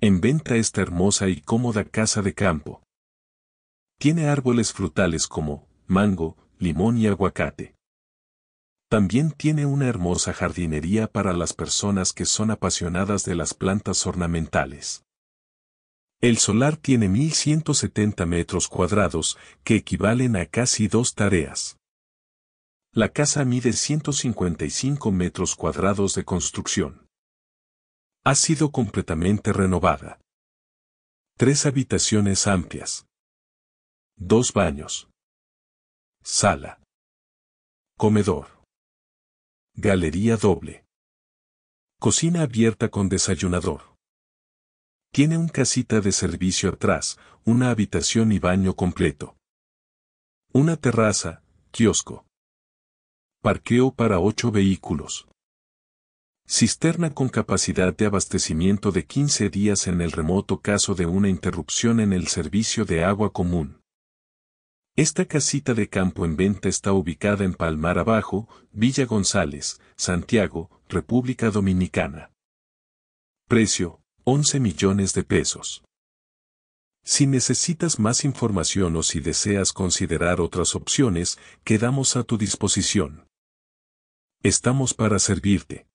en venta esta hermosa y cómoda casa de campo. Tiene árboles frutales como mango, limón y aguacate. También tiene una hermosa jardinería para las personas que son apasionadas de las plantas ornamentales. El solar tiene 1170 metros cuadrados, que equivalen a casi dos tareas. La casa mide 155 metros cuadrados de construcción ha sido completamente renovada. Tres habitaciones amplias. Dos baños. Sala. Comedor. Galería doble. Cocina abierta con desayunador. Tiene un casita de servicio atrás, una habitación y baño completo. Una terraza, kiosco. Parqueo para ocho vehículos. Cisterna con capacidad de abastecimiento de 15 días en el remoto caso de una interrupción en el servicio de agua común. Esta casita de campo en venta está ubicada en Palmar Abajo, Villa González, Santiago, República Dominicana. Precio, 11 millones de pesos. Si necesitas más información o si deseas considerar otras opciones, quedamos a tu disposición. Estamos para servirte.